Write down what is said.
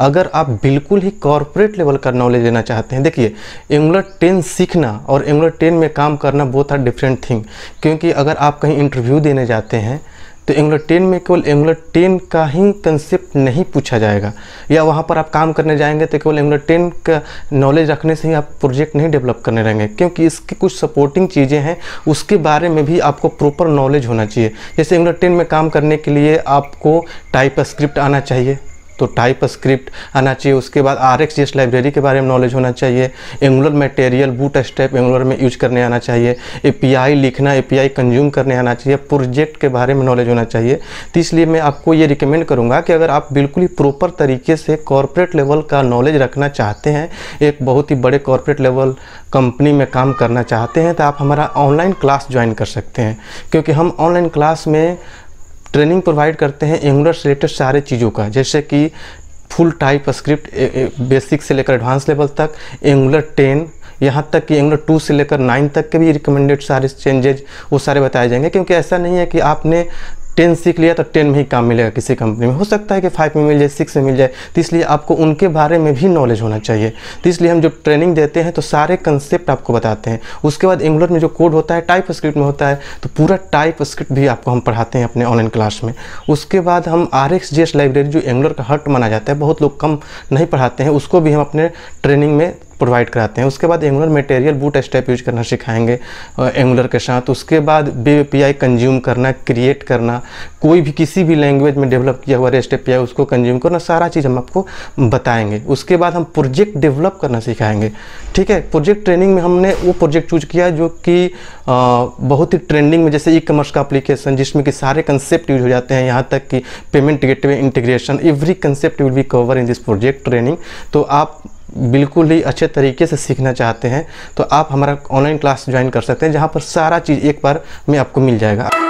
अगर आप बिल्कुल ही कॉरपोरेट लेवल का नॉलेज लेना चाहते हैं देखिए एंगुलर टेन सीखना और एंगुलर टेन में काम करना बहुत आर डिफरेंट थिंग क्योंकि अगर आप कहीं इंटरव्यू देने जाते हैं तो एंगुलर टेन में केवल एंगुलर टेन का ही कंसेप्ट नहीं पूछा जाएगा या वहाँ पर आप काम करने जाएंगे तो केवल एंगुलर टेन का नॉलेज रखने से ही आप प्रोजेक्ट नहीं डेवलप करने रहेंगे क्योंकि इसकी कुछ सपोर्टिंग चीज़ें हैं उसके बारे में भी आपको प्रॉपर नॉलेज होना चाहिए जैसे एंगुलर टेन में काम करने के लिए आपको टाइप स्क्रिप्ट आना चाहिए तो टाइप स्क्रिप्ट आना चाहिए उसके बाद आर एक्स लाइब्रेरी के बारे में नॉलेज होना चाहिए Angular Material bootstrap Angular में यूज करने आना चाहिए ए लिखना ए कंज्यूम करने आना चाहिए प्रोजेक्ट के बारे में नॉलेज होना चाहिए तो इसलिए मैं आपको ये रिकमेंड करूँगा कि अगर आप बिल्कुल ही प्रॉपर तरीके से कॉरपोरेट लेवल का नॉलेज रखना चाहते हैं एक बहुत ही बड़े कॉरपोरेट लेवल कंपनी में काम करना चाहते हैं तो आप हमारा ऑनलाइन क्लास ज्वाइन कर सकते हैं क्योंकि हम ऑनलाइन क्लास में ट्रेनिंग प्रोवाइड करते हैं एंगुलर से रिलेटेड सारे चीज़ों का जैसे कि फुल टाइप स्क्रिप्ट बेसिक से लेकर एडवांस लेवल तक एंगुलर टेन यहाँ तक कि एंगुलर टू से लेकर नाइन तक के भी रिकमेंडेड सारे चेंजेज वो सारे बताए जाएंगे क्योंकि ऐसा नहीं है कि आपने टेन सीख लिया तो टेन में ही काम मिलेगा किसी कंपनी में हो सकता है कि फाइव में मिल जाए सिक्स में मिल जाए तो इसलिए आपको उनके बारे में भी नॉलेज होना चाहिए तो इसलिए हम जो ट्रेनिंग देते हैं तो सारे कंसेप्ट आपको बताते हैं उसके बाद एंगुलर में जो कोड होता है टाइप स्क्रिप्ट में होता है तो पूरा टाइप स्क्रिप्ट भी आपको हम पढ़ाते हैं अपने ऑनलाइन क्लास में उसके बाद हम आर लाइब्रेरी जो एंगुलर का हट माना जाता है बहुत लोग कम नहीं पढ़ाते हैं उसको भी हम अपने ट्रेनिंग में प्रोवाइड कराते हैं उसके बाद Angular Material bootstrap use करना सिखाएंगे एंगुलर के साथ उसके बाद वेब पी कंज्यूम करना क्रिएट करना कोई भी किसी भी लैंग्वेज में डेवलप किया हुआ रेस्ट एपीआई उसको कंज्यूम करना सारा चीज़ हम आपको बताएंगे उसके बाद हम प्रोजेक्ट डेवलप करना सिखाएंगे ठीक है प्रोजेक्ट ट्रेनिंग में हमने वो प्रोजेक्ट चूज किया जो कि बहुत ही ट्रेंडिंग में जैसे ई कमर्स का अप्लीकेशन जिसमें कि सारे कंसेप्ट यूज हो जाते हैं यहाँ तक कि payment gateway integration every concept will be cover in this project training तो आप बिल्कुल ही अच्छे तरीके से सीखना चाहते हैं तो आप हमारा ऑनलाइन क्लास ज्वाइन कर सकते हैं जहाँ पर सारा चीज़ एक बार में आपको मिल जाएगा